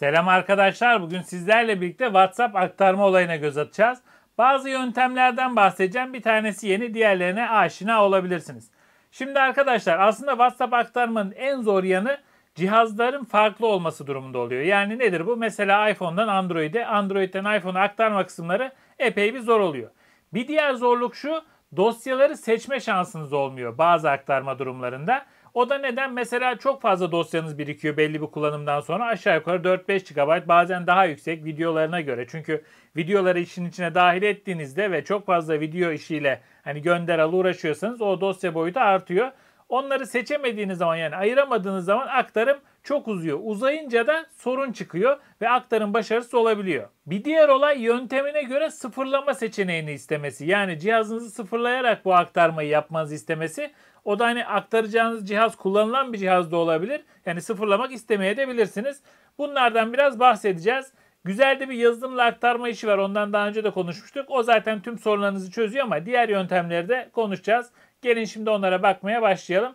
Selam arkadaşlar. Bugün sizlerle birlikte WhatsApp aktarma olayına göz atacağız. Bazı yöntemlerden bahsedeceğim. Bir tanesi yeni, diğerlerine aşina olabilirsiniz. Şimdi arkadaşlar aslında WhatsApp aktarmanın en zor yanı cihazların farklı olması durumunda oluyor. Yani nedir bu? Mesela iPhone'dan Android'e, Android'den iPhone'a aktarma kısımları epey bir zor oluyor. Bir diğer zorluk şu, dosyaları seçme şansınız olmuyor bazı aktarma durumlarında. O da neden? Mesela çok fazla dosyanız birikiyor belli bir kullanımdan sonra. Aşağı yukarı 4-5 GB bazen daha yüksek videolarına göre. Çünkü videoları işin içine dahil ettiğinizde ve çok fazla video işiyle hani gönder al uğraşıyorsanız o dosya boyutu artıyor. Onları seçemediğiniz zaman yani ayıramadığınız zaman aktarım çok uzuyor. Uzayınca da sorun çıkıyor ve aktarım başarısız olabiliyor. Bir diğer olay yöntemine göre sıfırlama seçeneğini istemesi. Yani cihazınızı sıfırlayarak bu aktarmayı yapmanızı istemesi. O da hani aktaracağınız cihaz kullanılan bir cihaz da olabilir. Yani sıfırlamak istemeyebilirsiniz. Bunlardan biraz bahsedeceğiz. Güzel de bir yazılımla aktarma işi var. Ondan daha önce de konuşmuştuk. O zaten tüm sorunlarınızı çözüyor ama diğer yöntemleri de konuşacağız. Gelin şimdi onlara bakmaya başlayalım.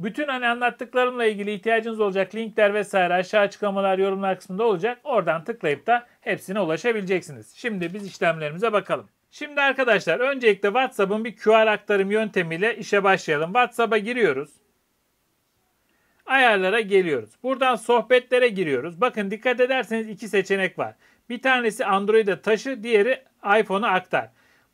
Bütün hani anlattıklarımla ilgili ihtiyacınız olacak linkler vesaire aşağı açıklamalar yorumlar kısmında olacak. Oradan tıklayıp da hepsine ulaşabileceksiniz. Şimdi biz işlemlerimize bakalım. Şimdi arkadaşlar öncelikle WhatsApp'ın bir QR aktarım yöntemiyle işe başlayalım. WhatsApp'a giriyoruz. Ayarlara geliyoruz. Buradan sohbetlere giriyoruz. Bakın dikkat ederseniz iki seçenek var. Bir tanesi Android'e taşı, diğeri iPhone'a aktar.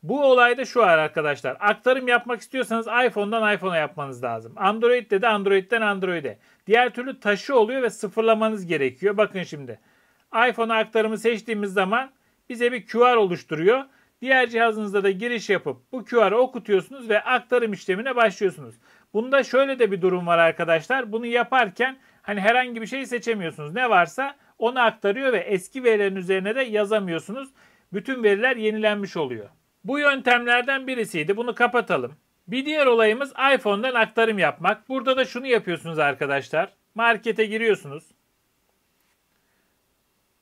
Bu olayda şu var arkadaşlar. Aktarım yapmak istiyorsanız iPhone'dan iPhone'a yapmanız lazım. Android'de de Android'den Android'e. Diğer türlü taşı oluyor ve sıfırlamanız gerekiyor. Bakın şimdi. iPhone aktarımı seçtiğimiz zaman bize bir QR oluşturuyor. Diğer cihazınızda da giriş yapıp bu QR'ı okutuyorsunuz ve aktarım işlemine başlıyorsunuz. Bunda şöyle de bir durum var arkadaşlar. Bunu yaparken hani herhangi bir şey seçemiyorsunuz. Ne varsa onu aktarıyor ve eski verilerin üzerine de yazamıyorsunuz. Bütün veriler yenilenmiş oluyor. Bu yöntemlerden birisiydi. Bunu kapatalım. Bir diğer olayımız iPhone'dan aktarım yapmak. Burada da şunu yapıyorsunuz arkadaşlar. Markete giriyorsunuz.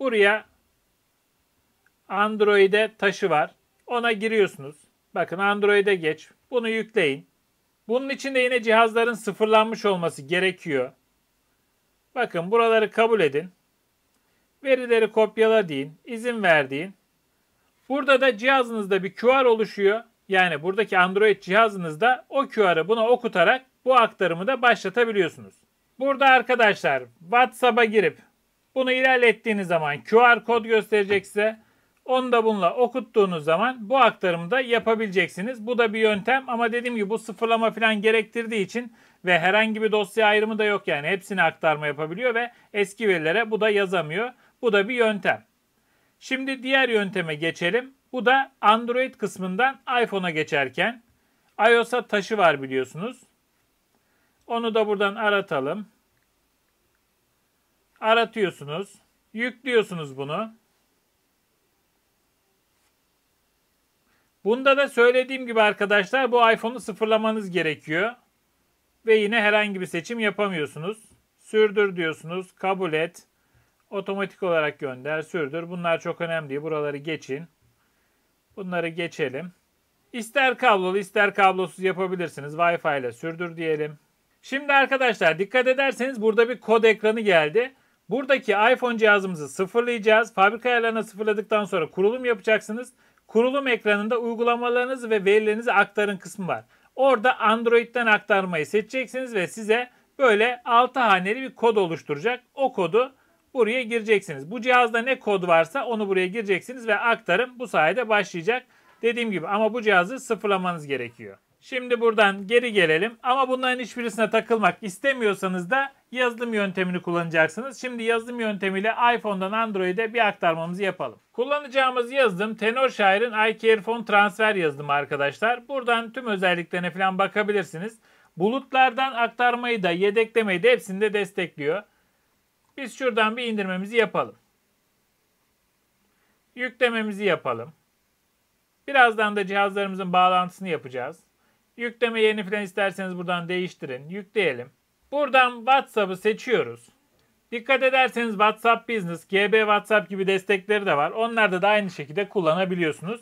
Buraya Android'e taşı var. Ona giriyorsunuz. Bakın Android'e geç. Bunu yükleyin. Bunun için de yine cihazların sıfırlanmış olması gerekiyor. Bakın buraları kabul edin. Verileri kopyala deyin. İzin ver deyin. Burada da cihazınızda bir QR oluşuyor. Yani buradaki Android cihazınızda o QR'ı buna okutarak bu aktarımı da başlatabiliyorsunuz. Burada arkadaşlar WhatsApp'a girip bunu ilerlettiğiniz zaman QR kod gösterecekse Onu da bununla okuttuğunuz zaman bu aktarımı da yapabileceksiniz. Bu da bir yöntem ama dediğim gibi bu sıfırlama falan gerektirdiği için ve herhangi bir dosya ayrımı da yok yani hepsini aktarma yapabiliyor ve eski verilere bu da yazamıyor. Bu da bir yöntem. Şimdi diğer yönteme geçelim. Bu da Android kısmından iPhone'a geçerken iOS'a taşı var biliyorsunuz. Onu da buradan aratalım. Aratıyorsunuz. Yüklüyorsunuz bunu. Bunda da söylediğim gibi arkadaşlar bu iPhone'u sıfırlamanız gerekiyor. Ve yine herhangi bir seçim yapamıyorsunuz. Sürdür diyorsunuz. Kabul et. Otomatik olarak gönder, sürdür. Bunlar çok önemli Buraları geçin. Bunları geçelim. İster kablolu ister kablosuz yapabilirsiniz. Wi-Fi ile sürdür diyelim. Şimdi arkadaşlar dikkat ederseniz burada bir kod ekranı geldi. Buradaki iPhone cihazımızı sıfırlayacağız. Fabrika ayarlarına sıfırladıktan sonra kurulum yapacaksınız. Kurulum ekranında uygulamalarınız ve verilerinizi aktarın kısmı var. Orada Android'den aktarmayı seçeceksiniz ve size böyle 6 haneli bir kod oluşturacak. O kodu Buraya gireceksiniz. Bu cihazda ne kod varsa onu buraya gireceksiniz ve aktarım bu sayede başlayacak. Dediğim gibi ama bu cihazı sıfırlamanız gerekiyor. Şimdi buradan geri gelelim ama bunların hiçbirisine takılmak istemiyorsanız da yazılım yöntemini kullanacaksınız. Şimdi yazılım yöntemiyle iPhone'dan Android'e bir aktarmamızı yapalım. Kullanacağımız yazılım Tenor iCarefone Transfer yazılımı arkadaşlar. Buradan tüm özelliklerine falan bakabilirsiniz. Bulutlardan aktarmayı da yedeklemeyi de hepsini de destekliyor. Biz şuradan bir indirmemizi yapalım. Yüklememizi yapalım. Birazdan da cihazlarımızın bağlantısını yapacağız. Yükleme yerini falan isterseniz buradan değiştirin. Yükleyelim. Buradan WhatsApp'ı seçiyoruz. Dikkat ederseniz WhatsApp Business, GB WhatsApp gibi destekleri de var. Onlarda da aynı şekilde kullanabiliyorsunuz.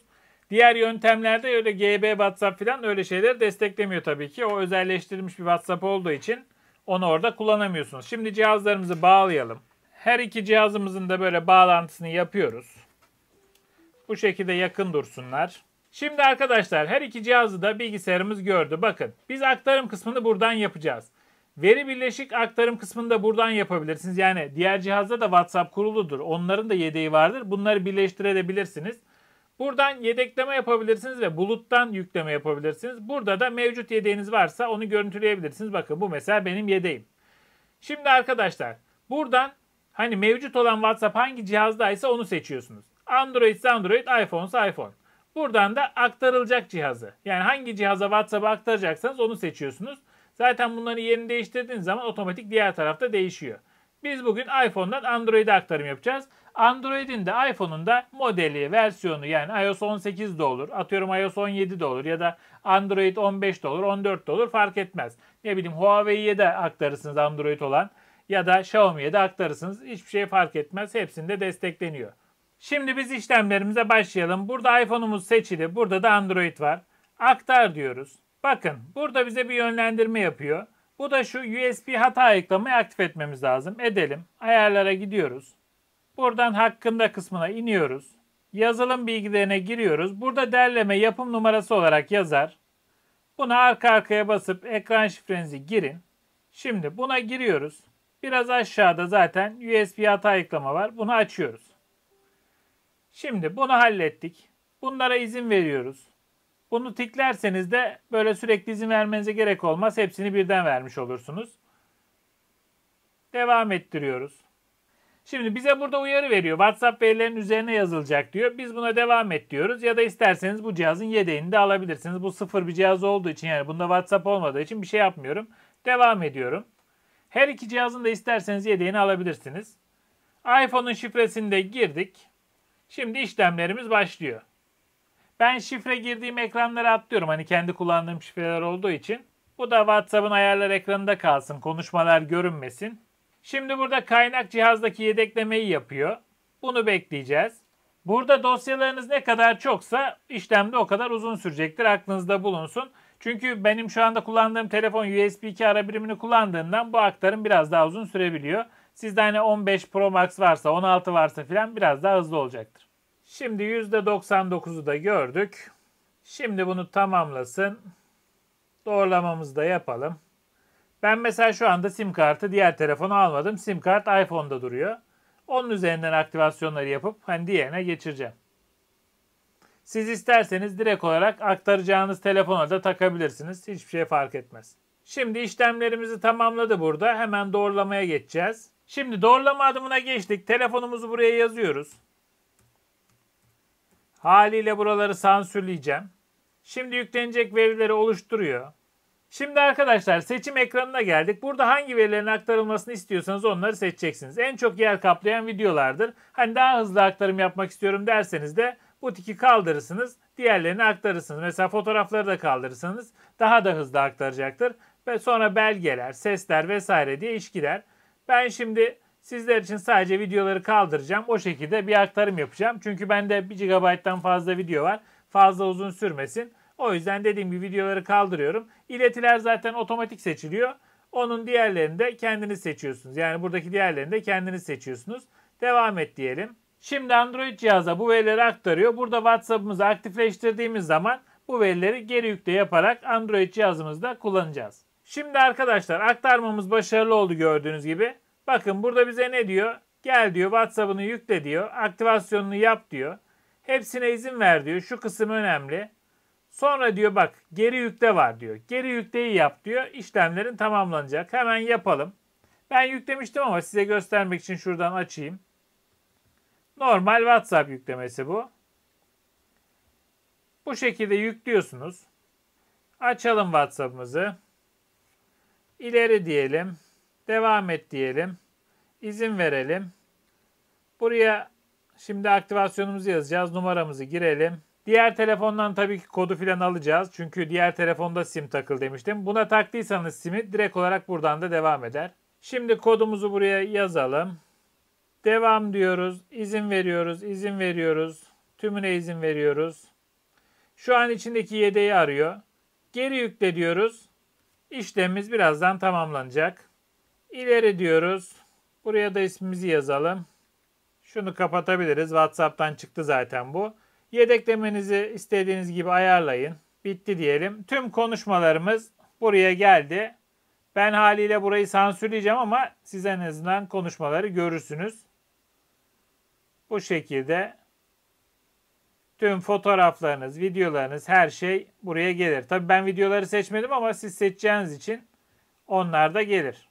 Diğer yöntemlerde öyle GB WhatsApp falan öyle şeyler desteklemiyor tabii ki. O özelleştirilmiş bir WhatsApp olduğu için onu orada kullanamıyorsunuz. Şimdi cihazlarımızı bağlayalım. Her iki cihazımızın da böyle bağlantısını yapıyoruz. Bu şekilde yakın dursunlar. Şimdi arkadaşlar her iki cihazı da bilgisayarımız gördü. Bakın biz aktarım kısmını buradan yapacağız. Veri birleşik aktarım kısmını da buradan yapabilirsiniz. Yani diğer cihazda da WhatsApp kuruludur. Onların da yedeği vardır. Bunları birleştirebilirsiniz. Buradan yedekleme yapabilirsiniz ve buluttan yükleme yapabilirsiniz. Burada da mevcut yedeğiniz varsa onu görüntüleyebilirsiniz. Bakın bu mesela benim yedeğim. Şimdi arkadaşlar buradan hani mevcut olan WhatsApp hangi cihazdaysa onu seçiyorsunuz. Android ise Android, iPhone ise iPhone. Buradan da aktarılacak cihazı. Yani hangi cihaza WhatsApp'ı aktaracaksanız onu seçiyorsunuz. Zaten bunların yerini değiştirdiğiniz zaman otomatik diğer tarafta değişiyor. Biz bugün iPhone'dan Android'e aktarım yapacağız. Android'in de iPhone'un da modeli, versiyonu yani iOS 18 de olur. Atıyorum iOS 17 de olur ya da Android 15 de olur, 14 de olur fark etmez. Ne bileyim Huawei'ye de aktarırsınız Android olan ya da Xiaomi'ye de aktarırsınız. Hiçbir şey fark etmez. Hepsinde destekleniyor. Şimdi biz işlemlerimize başlayalım. Burada iPhone'umuz seçili. Burada da Android var. Aktar diyoruz. Bakın burada bize bir yönlendirme yapıyor. Bu da şu USB hata ayıklamayı aktif etmemiz lazım. Edelim. Ayarlara gidiyoruz. Buradan hakkında kısmına iniyoruz. Yazılım bilgilerine giriyoruz. Burada derleme yapım numarası olarak yazar. Buna arka arkaya basıp ekran şifrenizi girin. Şimdi buna giriyoruz. Biraz aşağıda zaten USB hata ayıklama var. Bunu açıyoruz. Şimdi bunu hallettik. Bunlara izin veriyoruz. Bunu tiklerseniz de böyle sürekli izin vermenize gerek olmaz. Hepsini birden vermiş olursunuz. Devam ettiriyoruz. Şimdi bize burada uyarı veriyor. WhatsApp verilerinin üzerine yazılacak diyor. Biz buna devam et diyoruz. Ya da isterseniz bu cihazın yedeğini de alabilirsiniz. Bu sıfır bir cihaz olduğu için yani bunda WhatsApp olmadığı için bir şey yapmıyorum. Devam ediyorum. Her iki cihazın da isterseniz yedeğini alabilirsiniz. iPhone'un şifresini de girdik. Şimdi işlemlerimiz başlıyor. Ben şifre girdiğim ekranları atlıyorum. Hani kendi kullandığım şifreler olduğu için. Bu da WhatsApp'ın ayarlar ekranında kalsın. Konuşmalar görünmesin. Şimdi burada kaynak cihazdaki yedeklemeyi yapıyor. Bunu bekleyeceğiz. Burada dosyalarınız ne kadar çoksa işlemde o kadar uzun sürecektir. Aklınızda bulunsun. Çünkü benim şu anda kullandığım telefon USB 2 ara birimini kullandığından bu aktarım biraz daha uzun sürebiliyor. Sizde hani 15 Pro Max varsa 16 varsa filan biraz daha hızlı olacaktır. Şimdi %99'u da gördük. Şimdi bunu tamamlasın. Doğrulamamızı da yapalım. Ben mesela şu anda sim kartı diğer telefona almadım. Sim kart iPhone'da duruyor. Onun üzerinden aktivasyonları yapıp hani diğerine geçireceğim. Siz isterseniz direkt olarak aktaracağınız telefona da takabilirsiniz. Hiçbir şey fark etmez. Şimdi işlemlerimizi tamamladı burada. Hemen doğrulamaya geçeceğiz. Şimdi doğrulama adımına geçtik. Telefonumuzu buraya yazıyoruz. Haliyle buraları sansürleyeceğim. Şimdi yüklenecek verileri oluşturuyor. Şimdi arkadaşlar seçim ekranına geldik. Burada hangi verilerin aktarılmasını istiyorsanız onları seçeceksiniz. En çok yer kaplayan videolardır. Hani daha hızlı aktarım yapmak istiyorum derseniz de bu tiki kaldırırsınız. Diğerlerini aktarırsınız. Mesela fotoğrafları da kaldırırsanız daha da hızlı aktaracaktır. Ve sonra belgeler, sesler vesaire diye iş gider. Ben şimdi sizler için sadece videoları kaldıracağım. O şekilde bir aktarım yapacağım. Çünkü bende 1 GB'dan fazla video var. Fazla uzun sürmesin. O yüzden dediğim gibi videoları kaldırıyorum. İletiler zaten otomatik seçiliyor. Onun diğerlerini de kendiniz seçiyorsunuz. Yani buradaki diğerlerini de kendiniz seçiyorsunuz. Devam et diyelim. Şimdi Android cihaza bu verileri aktarıyor. Burada WhatsApp'ımızı aktifleştirdiğimiz zaman bu verileri geri yükle yaparak Android cihazımızda kullanacağız. Şimdi arkadaşlar aktarmamız başarılı oldu gördüğünüz gibi. Bakın burada bize ne diyor? Gel diyor WhatsApp'ını yükle diyor. Aktivasyonunu yap diyor. Hepsine izin ver diyor. Şu kısım önemli. Sonra diyor bak geri yükle var diyor. Geri yükleyi yap diyor. İşlemlerin tamamlanacak. Hemen yapalım. Ben yüklemiştim ama size göstermek için şuradan açayım. Normal WhatsApp yüklemesi bu. Bu şekilde yüklüyorsunuz. Açalım WhatsApp'ımızı. İleri diyelim. Devam et diyelim. İzin verelim. Buraya şimdi aktivasyonumuzu yazacağız. Numaramızı girelim. Diğer telefondan tabii ki kodu filan alacağız. Çünkü diğer telefonda sim takıl demiştim. Buna taktıysanız simi direkt olarak buradan da devam eder. Şimdi kodumuzu buraya yazalım. Devam diyoruz. İzin veriyoruz. izin veriyoruz. Tümüne izin veriyoruz. Şu an içindeki yedeği arıyor. Geri yükle diyoruz. İşlemimiz birazdan tamamlanacak. İleri diyoruz. Buraya da ismimizi yazalım. Şunu kapatabiliriz. WhatsApp'tan çıktı zaten bu. Yedeklemenizi istediğiniz gibi ayarlayın. Bitti diyelim. Tüm konuşmalarımız buraya geldi. Ben haliyle burayı sansürleyeceğim ama siz en azından konuşmaları görürsünüz. Bu şekilde tüm fotoğraflarınız, videolarınız, her şey buraya gelir. Tabii ben videoları seçmedim ama siz seçeceğiniz için onlar da gelir.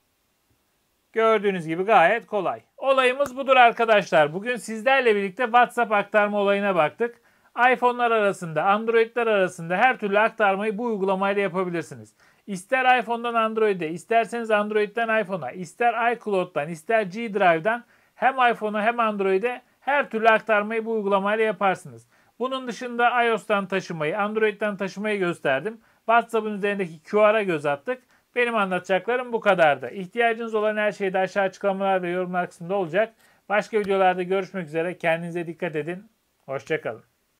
Gördüğünüz gibi gayet kolay. Olayımız budur arkadaşlar. Bugün sizlerle birlikte WhatsApp aktarma olayına baktık iPhone'lar arasında, Android'ler arasında her türlü aktarmayı bu uygulamayla yapabilirsiniz. İster iPhone'dan Android'e, isterseniz Android'den iPhone'a, ister iCloud'dan, ister G Drive'dan hem iPhone'a hem Android'e her türlü aktarmayı bu uygulamayla yaparsınız. Bunun dışında iOS'tan taşımayı, Android'den taşımayı gösterdim. WhatsApp'ın üzerindeki QR'a göz attık. Benim anlatacaklarım bu kadardı. İhtiyacınız olan her şey de aşağı açıklamalar ve yorumlar kısmında olacak. Başka videolarda görüşmek üzere. Kendinize dikkat edin. Hoşçakalın.